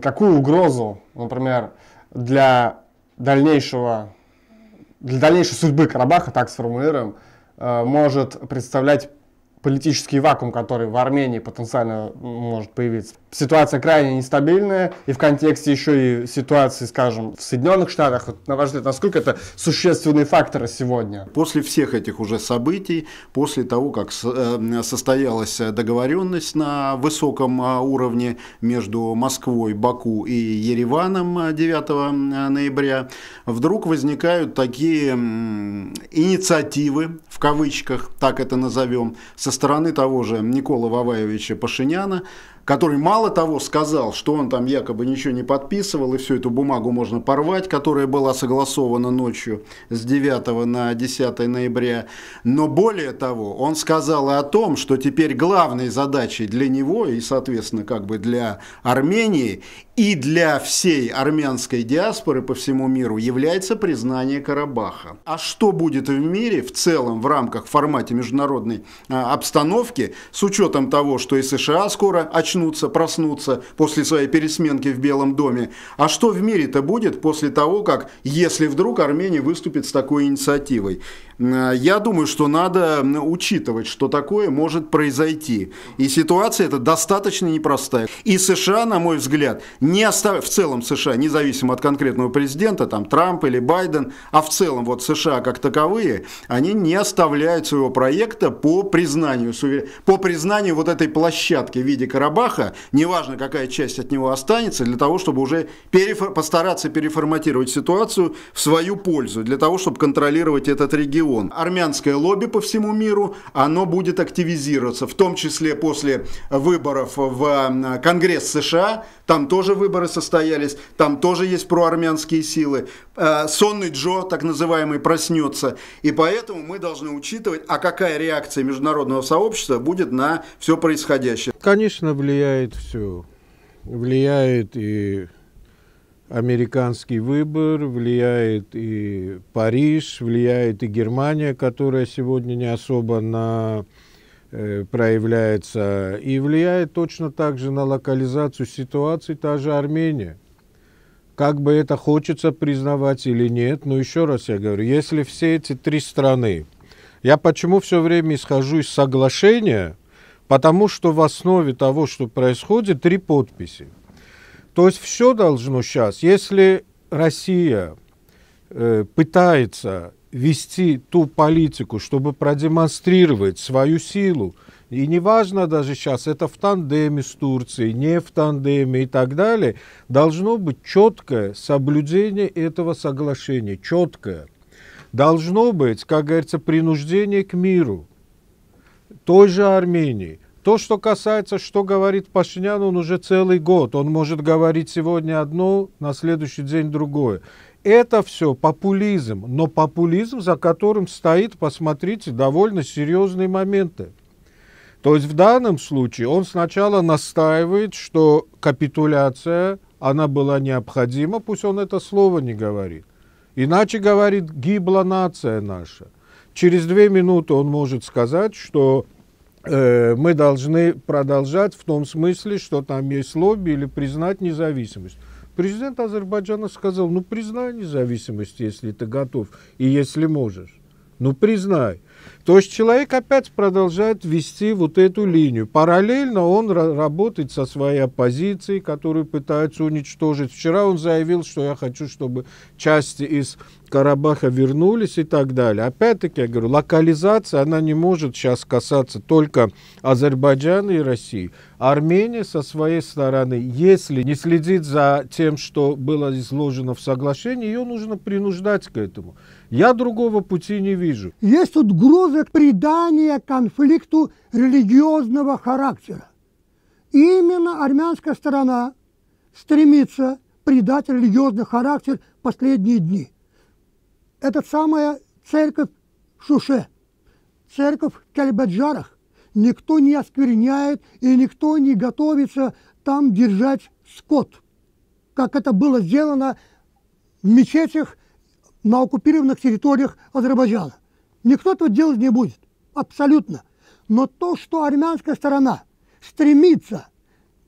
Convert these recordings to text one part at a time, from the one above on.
Какую угрозу, например, для дальнейшего, для дальнейшей судьбы Карабаха, так сформулируем, э, может представлять политический вакуум, который в Армении потенциально может появиться? ситуация крайне нестабильная, и в контексте еще и ситуации, скажем, в Соединенных Штатах, вот, на ваш взгляд, насколько это существенные факторы сегодня? После всех этих уже событий, после того, как э, состоялась договоренность на высоком э, уровне между Москвой, Баку и Ереваном 9 э, ноября, вдруг возникают такие инициативы, в кавычках, так это назовем, со стороны того же Никола Ваваевича Пашиняна, который мало того сказал, что он там якобы ничего не подписывал, и всю эту бумагу можно порвать, которая была согласована ночью с 9 на 10 ноября. Но более того, он сказал и о том, что теперь главной задачей для него и, соответственно, как бы для Армении и для всей армянской диаспоры по всему миру является признание Карабаха. А что будет в мире в целом в рамках формате международной а, обстановки с учетом того, что и США скоро очнутся очнутся, проснутся после своей пересменки в Белом доме. А что в мире-то будет после того, как, если вдруг Армения выступит с такой инициативой? А, я думаю, что надо учитывать, что такое может произойти. И ситуация эта достаточно непростая. И США, на мой взгляд, не остав... в целом США, независимо от конкретного президента, там Трамп или Байден, а в целом вот США как таковые, они не оставляют своего проекта по признанию, по признанию вот этой площадки в виде Карабаха, страха, неважно, какая часть от него останется, для того, чтобы уже перефор- постараться переформатировать ситуацию в свою пользу, для того, чтобы контролировать этот регион. Армянское лобби по всему миру, оно будет активизироваться, в том числе после выборов в Конгресс США, там тоже выборы состоялись, там тоже есть проармянские силы. Э, сонный Джо, так называемый, проснется. И поэтому мы должны учитывать, а какая реакция международного сообщества будет на все происходящее. Конечно, влияет все. Влияет и американский выбор, влияет и Париж, влияет и Германия, которая сегодня не особо на, э, проявляется, и влияет точно так же на локализацию ситуации та же Армения. Как бы это хочется признавать или нет, но еще раз я говорю, если все эти три страны, я почему все время исхожу из соглашения – Потому что в основе того, что происходит, три подписи. То есть все должно сейчас, если Россия э, пытается вести ту политику, чтобы продемонстрировать свою силу, и неважно даже сейчас, это в тандеме с Турцией, не в тандеме и так далее, должно быть четкое соблюдение этого соглашения, четкое. Должно быть, как говорится, принуждение к миру той же Армении. То, что касается, что говорит Пашинян, он уже целый год. Он может говорить сегодня одно, на следующий день другое. Это все популизм, но популизм, за которым стоит, посмотрите, довольно серьезные моменты. То есть в данном случае он сначала настаивает, что капитуляция, она была необходима, пусть он это слово не говорит. Иначе, говорит, гибла нация наша – Через две минуты он может сказать, что э, мы должны продолжать в том смысле, что там есть лобби или признать независимость. Президент Азербайджана сказал, ну признай независимость, если ты готов и если можешь. Ну признай. То есть человек опять продолжает вести вот эту линию. Параллельно он работает со своей оппозицией, которую пытаются уничтожить. Вчера он заявил, что я хочу, чтобы части из Карабаха вернулись и так далее. Опять-таки, я говорю, локализация, она не может сейчас касаться только Азербайджана и России. Армения со своей стороны, если не следит за тем, что было изложено в соглашении, ее нужно принуждать к этому. Я другого пути не вижу. Есть тут грозы может придание конфликту религиозного характера. Именно армянская сторона стремится придать религиозный характер в последние дни. Это самая церковь Шуше, церковь в Кальбаджарах. Никто не оскверняет и никто не готовится там держать скот, как это было сделано в мечетях на оккупированных территориях Азербайджана. Никто этого делать не будет, абсолютно. Но то, что армянская сторона стремится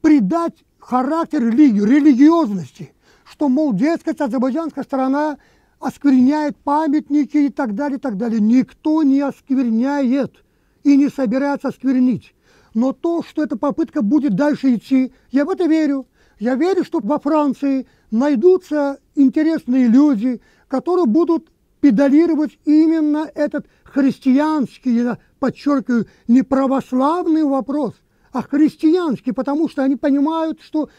придать характер религию, религиозности, что, мол, дескать, азербайджанская сторона оскверняет памятники и так далее, и так далее. Никто не оскверняет и не собирается осквернить. Но то, что эта попытка будет дальше идти, я в это верю. Я верю, что во Франции найдутся интересные люди, которые будут педалировать именно этот христианский, я подчеркиваю, не православный вопрос, а христианский, потому что они понимают, что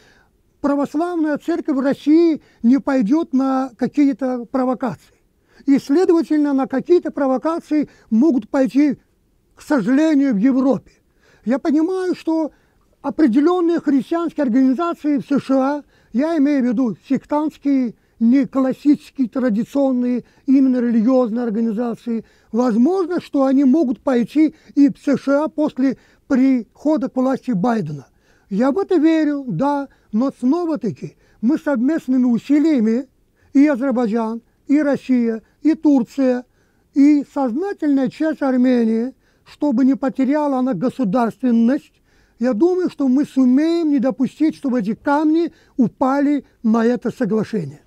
православная церковь в России не пойдет на какие-то провокации. И, следовательно, на какие-то провокации могут пойти, к сожалению, в Европе. Я понимаю, что определенные христианские организации в США, я имею в виду сектантские не классические традиционные именно религиозные организации. Возможно, что они могут пойти и в США после прихода к власти Байдена. Я в это верю, да, но снова-таки мы совместными усилиями и Азербайджан, и Россия, и Турция, и сознательная часть Армении, чтобы не потеряла она государственность, я думаю, что мы сумеем не допустить, чтобы эти камни упали на это соглашение.